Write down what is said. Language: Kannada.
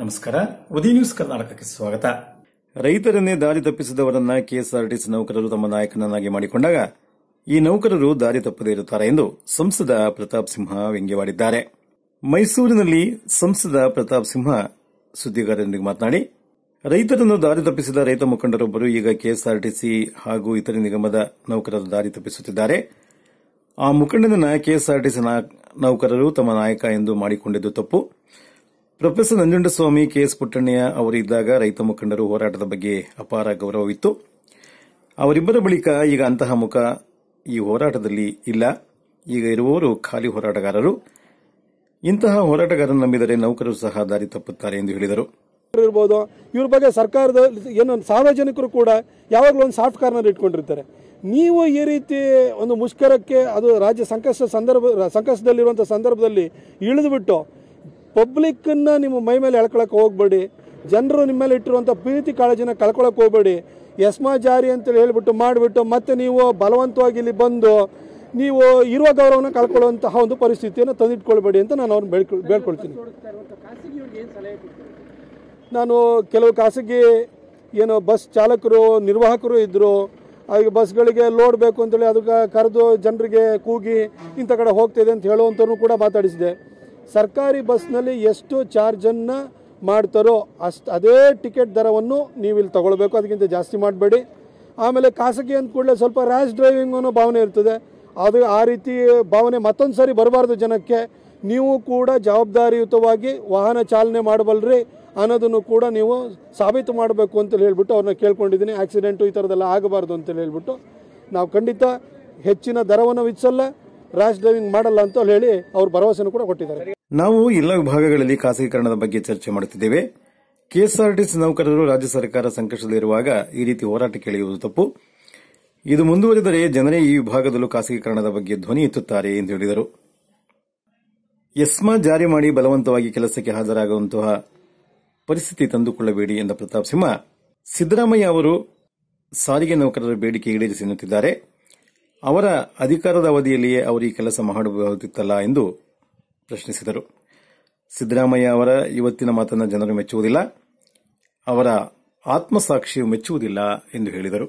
ನಮಸ್ಕಾರ ಉದಯ ನ್ಯೂಸ್ ಕರ್ನಾಟಕಕ್ಕೆ ಸ್ವಾಗತ ರೈತರನ್ನೇ ದಾರಿ ತಪ್ಪಿಸಿದವರನ್ನ ಕೆಎಸ್ಆರ್ಟಿಸಿ ನೌಕರರು ತಮ್ಮ ನಾಯಕನನ್ನಾಗಿ ಮಾಡಿಕೊಂಡಾಗ ಈ ನೌಕರರು ದಾರಿ ತಪ್ಪದೇ ಇರುತ್ತಾರೆ ಎಂದು ಸಂಸದ ಪ್ರತಾಪ್ ಸಿಂಹ ವ್ಯಂಗ್ಯವಾಡಿದ್ದಾರೆ ಮೈಸೂರಿನಲ್ಲಿ ಸಂಸದ ಪ್ರತಾಪ್ ಸಿಂಹ ಸುದ್ದಿಗಾರರೊಂದಿಗೆ ಮಾತನಾಡಿ ರೈತರನ್ನು ದಾರಿ ತಪ್ಪಿಸಿದ ರೈತ ಮುಖಂಡರೊಬ್ಬರು ಈಗ ಕೆಎಸ್ಆರ್ಟಿಸಿ ಹಾಗೂ ಇತರೆ ನಿಗಮದ ನೌಕರರು ದಾರಿ ತಪ್ಪಿಸುತ್ತಿದ್ದಾರೆ ಆ ಮುಖಂಡನನ್ನ ಕೆಎಸ್ಆರ್ಟಿಸಿ ನೌಕರರು ತಮ್ಮ ನಾಯಕ ಎಂದು ಮಾಡಿಕೊಂಡಿದ್ದು ತಪ್ಪು ಪ್ರೊಫೆಸರ್ ನಂಜುಂಡಸ್ವಾಮಿ ಕೆಎಸ್ ಪುಟ್ಟಣ್ಣಯ್ಯ ಅವರಿದ್ದಾಗ ರೈತ ಮುಖಂಡರು ಹೋರಾಟದ ಬಗ್ಗೆ ಅಪಾರ ಗೌರವವಿತ್ತು ಅವರಿಬ್ಬರ ಬಳಿಕ ಈಗ ಅಂತಹ ಮುಖ ಈ ಹೋರಾಟದಲ್ಲಿ ಇಲ್ಲ ಈಗ ಇರುವವರು ಖಾಲಿ ಹೋರಾಟಗಾರರು ಇಂತಹ ಹೋರಾಟಗಾರರು ನಂಬಿದರೆ ನೌಕರರು ಸಹ ದಾರಿ ತಪ್ಪುತ್ತಾರೆ ಎಂದು ಹೇಳಿದರು ಇರ್ಬೋದು ಇವ್ರ ಬಗ್ಗೆ ಸರ್ಕಾರದ ಏನು ಸಾರ್ವಜನಿಕರು ಕೂಡ ಯಾವಾಗಲೂ ಒಂದು ಸಾಫ್ಟ್ ಕಾರ್ನರ್ ಇಟ್ಕೊಂಡಿರ್ತಾರೆ ನೀವು ಈ ರೀತಿ ಒಂದು ಮುಷ್ಕರಕ್ಕೆ ಅದು ರಾಜ್ಯ ಸಂಕಷ್ಟ ಸಂದರ್ಭ ಸಂಕಷ್ಟದಲ್ಲಿರುವಂಥ ಸಂದರ್ಭದಲ್ಲಿ ಇಳಿದುಬಿಟ್ಟು ಪಬ್ಲಿಕ್ಕನ್ನು ನಿಮ್ಮ ಮೈ ಮೇಲೆ ಎಳ್ಕೊಳಕ್ಕೆ ಹೋಗ್ಬೇಡಿ ಜನರು ನಿಮ್ಮ ಮೇಲೆ ಇಟ್ಟಿರುವಂಥ ಪ್ರೀತಿ ಕಾಳಜಿನ ಕಳ್ಕೊಳಕ್ಕೆ ಹೋಗ್ಬೇಡಿ ಯಸ್ಮಾ ಜಾರಿ ಅಂತೇಳಿ ಹೇಳಿಬಿಟ್ಟು ಮಾಡಿಬಿಟ್ಟು ಮತ್ತೆ ನೀವು ಬಲವಂತವಾಗಿ ಇಲ್ಲಿ ಬಂದು ನೀವು ಇರುವ ಗೌರವನ ಕಳ್ಕೊಳ್ಳುವಂತಹ ಒಂದು ಪರಿಸ್ಥಿತಿಯನ್ನು ತಂದಿಟ್ಕೊಳ್ಬೇಡಿ ಅಂತ ನಾನು ಅವ್ರನ್ನ ಬೇಡ್ಕೊ ಬೇಳ್ಕೊಳ್ತೀನಿ ನಾನು ಕೆಲವು ಖಾಸಗಿ ಏನು ಬಸ್ ಚಾಲಕರು ನಿರ್ವಾಹಕರು ಇದ್ದರು ಅವರಿಗೆ ಬಸ್ಗಳಿಗೆ ಲೋಡ್ ಬೇಕು ಅಂತೇಳಿ ಅದಕ್ಕೆ ಕರೆದು ಜನರಿಗೆ ಕೂಗಿ ಇಂಥ ಕಡೆ ಹೋಗ್ತಿದೆ ಅಂತ ಹೇಳುವಂಥವ್ರು ಕೂಡ ಮಾತಾಡಿಸಿದೆ ಸರ್ಕಾರಿ ಬಸ್ನಲ್ಲಿ ಎಷ್ಟು ಚಾರ್ಜನ್ನು ಮಾಡ್ತಾರೋ ಅಷ್ಟು ಅದೇ ಟಿಕೆಟ್ ದರವನ್ನು ನೀವು ಇಲ್ಲಿ ತೊಗೊಳ್ಬೇಕು ಅದಕ್ಕಿಂತ ಜಾಸ್ತಿ ಮಾಡಬೇಡಿ ಆಮೇಲೆ ಖಾಸಗಿ ಅಂತ ಕೂಡಲೇ ಸ್ವಲ್ಪ ರ್ಯಾಶ್ ಡ್ರೈವಿಂಗ್ ಅನ್ನೋ ಭಾವನೆ ಇರ್ತದೆ ಅದು ಆ ರೀತಿ ಭಾವನೆ ಮತ್ತೊಂದು ಸಾರಿ ಬರಬಾರ್ದು ಜನಕ್ಕೆ ನೀವು ಕೂಡ ಜವಾಬ್ದಾರಿಯುತವಾಗಿ ವಾಹನ ಚಾಲನೆ ಮಾಡಬಲ್ರಿ ಅನ್ನೋದನ್ನು ಕೂಡ ನೀವು ಸಾಬೀತು ಮಾಡಬೇಕು ಅಂತೇಳಿ ಹೇಳ್ಬಿಟ್ಟು ಅವ್ರನ್ನ ಕೇಳ್ಕೊಂಡಿದ್ದೀನಿ ಆ್ಯಕ್ಸಿಡೆಂಟು ಈ ಥರದ್ದೆಲ್ಲ ಆಗಬಾರ್ದು ಅಂತೇಳಿ ಹೇಳ್ಬಿಟ್ಟು ನಾವು ಖಂಡಿತ ಹೆಚ್ಚಿನ ದರವನ್ನು ವಿಧಿಸಲ್ಲ ರ್ಯಾಶ್ ಡ್ರೈವಿಂಗ್ ಮಾಡಲ್ಲ ಅಂತ ಹೇಳಿ ಅವ್ರ ಭರವಸೆನೂ ಕೂಡ ಕೊಟ್ಟಿದ್ದಾರೆ ನಾವು ಎಲ್ಲ ವಿಭಾಗಗಳಲ್ಲಿ ಖಾಸಗೀಕರಣದ ಬಗ್ಗೆ ಚರ್ಚೆ ಮಾಡುತ್ತಿದ್ದೇವೆ ಕೆಎಸ್ಆರ್ಟಿಸಿ ನೌಕರರು ರಾಜ್ಯ ಸರ್ಕಾರ ಸಂಕಷ್ಟದಲ್ಲಿರುವಾಗ ಈ ರೀತಿ ಹೋರಾಟ ಕೇಳಿರುವುದು ತಪ್ಪು ಇದು ಮುಂದುವರಿದರೆ ಜನರೇ ಈ ವಿಭಾಗದಲ್ಲೂ ಖಾಸಗೀಕರಣದ ಬಗ್ಗೆ ಧ್ವನಿ ಎತ್ತುತ್ತಾರೆ ಎಂದು ಹೇಳಿದರು ಎಸ್ಮಾ ಜಾರಿ ಮಾಡಿ ಬಲವಂತವಾಗಿ ಕೆಲಸಕ್ಕೆ ಹಾಜರಾಗುವಂತಹ ಪರಿಸ್ಥಿತಿ ತಂದುಕೊಳ್ಳಬೇಡಿ ಎಂದ ಪ್ರತಾಪ್ ಸಿಂಹ ಸಿದ್ದರಾಮಯ್ಯ ಅವರು ಸಾರಿಗೆ ನೌಕರರ ಬೇಡಿಕೆ ಈಡೇರಿಸಿ ಎನ್ನುತ್ತಿದ್ದಾರೆ ಅವರ ಅಧಿಕಾರದ ಅವಧಿಯಲ್ಲಿಯೇ ಅವರು ಈ ಕೆಲಸ ಮಾಡಬಹುದಿತ್ತಲ್ಲ ಎಂದು ಪ್ರಶ್ನಿಸಿದರು ಸಿದ್ದರಾಮಯ್ಯ ಅವರ ಇವತ್ತಿನ ಮಾತನ್ನು ಜನರು ಮೆಚ್ಚುವುದಿಲ್ಲ ಅವರ ಆತ್ಮಸಾಕ್ಷಿಯು ಮೆಚ್ಚುವುದಿಲ್ಲ ಎಂದು ಹೇಳಿದರು